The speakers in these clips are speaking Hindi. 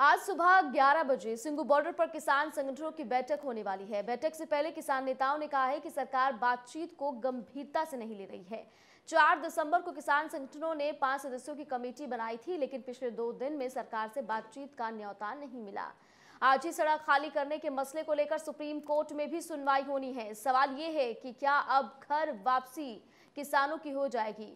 आज सुबह 11 बजे सिंगू बॉर्डर पर किसान संगठनों की बैठक होने वाली है बैठक से पहले किसान नेताओं ने कहा है कि सरकार बातचीत को गंभीरता से नहीं ले रही है चार दिसंबर को किसान संगठनों ने पांच सदस्यों की कमेटी बनाई थी लेकिन पिछले दो दिन में सरकार से बातचीत का न्यौता नहीं मिला आज ही सड़क खाली करने के मसले को लेकर सुप्रीम कोर्ट में भी सुनवाई होनी है सवाल ये है कि क्या अब घर वापसी किसानों की हो जाएगी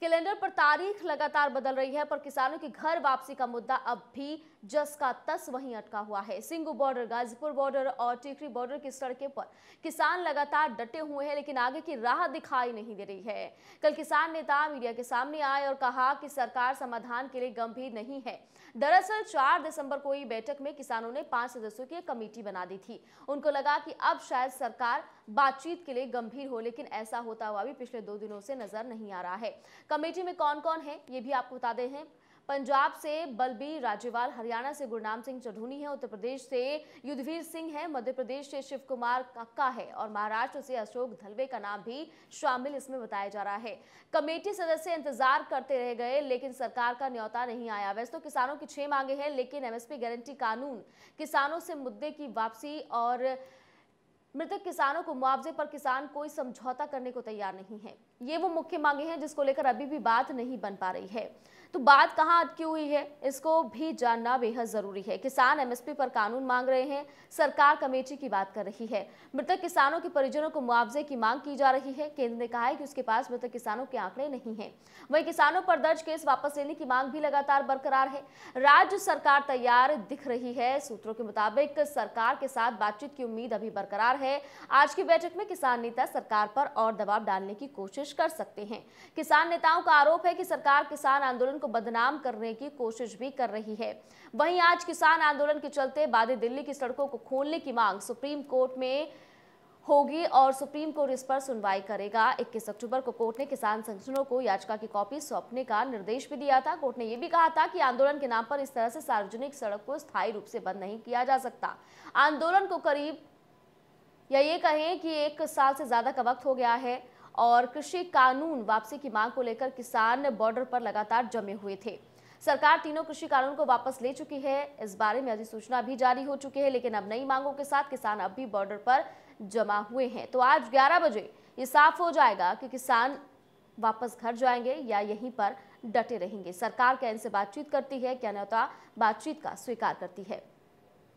कैलेंडर पर तारीख लगातार बदल रही है पर किसानों की घर वापसी का मुद्दा अब भी जस का तस वहीं अटका हुआ है सिंगू बॉर्डर गाजीपुर बॉर्डर और टिकरी बॉर्डर की सड़कें पर किसान लगातार डटे हुए हैं लेकिन आगे की राह दिखाई नहीं दे रही है कल किसान नेता मीडिया के सामने आए और कहा कि सरकार समाधान के लिए गंभीर नहीं है दरअसल चार दिसंबर को ही बैठक में किसानों ने पांच सदस्यों की एक कमेटी बना दी थी उनको लगा कि अब शायद सरकार बातचीत के लिए गंभीर हो लेकिन ऐसा होता हुआ भी पिछले दो दिनों से नजर नहीं आ रहा है कमेटी में कौन कौन है ये भी आपको बता दें हैं पंजाब से बलबीर राज्यवाल हरियाणा से गुरनाम सिंह चढ़ूनी है उत्तर प्रदेश से युद्धवीर सिंह है मध्य प्रदेश से शिव कुमार कक्का है और महाराष्ट्र से अशोक धलवे का नाम भी शामिल इसमें बताया जा रहा है कमेटी सदस्य इंतजार करते रह गए लेकिन सरकार का न्योता नहीं आया वैसे तो किसानों की छह मांगे हैं लेकिन एमएसपी गारंटी कानून किसानों से मुद्दे की वापसी और मृतक किसानों को मुआवजे पर किसान कोई समझौता करने को तैयार नहीं है ये वो मुख्य मांगे हैं जिसको लेकर अभी भी बात नहीं बन पा रही है तो बात कहाँ अटकी हुई है इसको भी जानना बेहद जरूरी है किसान एमएसपी पर कानून मांग रहे हैं सरकार कमेटी की बात कर रही है मृतक किसानों के परिजनों को मुआवजे की मांग की जा रही है केंद्र ने कहा है कि उसके पास मृतक किसानों के आंकड़े नहीं है वही किसानों पर दर्ज केस वापस लेने की मांग भी लगातार बरकरार है राज्य सरकार तैयार दिख रही है सूत्रों के मुताबिक सरकार के साथ बातचीत की उम्मीद अभी बरकरार है है आज की बैठक में किसान नेता सरकार पर और दबाव डालने की कोशिश कर सकते हैं किसान नेताओं का आरोप है कि सरकार किसान आंदोलन को बदनाम करने की कोशिश भी कर रही है वहीं आज किसान आंदोलन के चलते बाधी दिल्ली की सड़कों को खोलने की मांग सुप्रीम कोर्ट में होगी और सुप्रीम कोर्ट इस पर सुनवाई करेगा 21 अक्टूबर को कोर्ट ने किसान संगठनों को याचिका की कॉपी सौंपने का निर्देश भी दिया था कोर्ट ने यह भी कहा था कि आंदोलन के नाम पर इस तरह से सार्वजनिक सड़क को स्थायी रूप से बंद नहीं किया जा सकता आंदोलन को करीब या ये कहें कि एक साल से ज़्यादा का वक्त हो गया है और कृषि कानून वापसी की मांग को लेकर किसान बॉर्डर पर लगातार जमे हुए थे सरकार तीनों कृषि कानून को वापस ले चुकी है इस बारे में अधिसूचना भी जारी हो चुकी है लेकिन अब नई मांगों के साथ किसान अब भी बॉर्डर पर जमा हुए हैं तो आज 11 बजे ये साफ हो जाएगा कि किसान वापस घर जाएंगे या यहीं पर डटे रहेंगे सरकार क्या इनसे बातचीत करती है क्या न्यौता बातचीत का स्वीकार करती है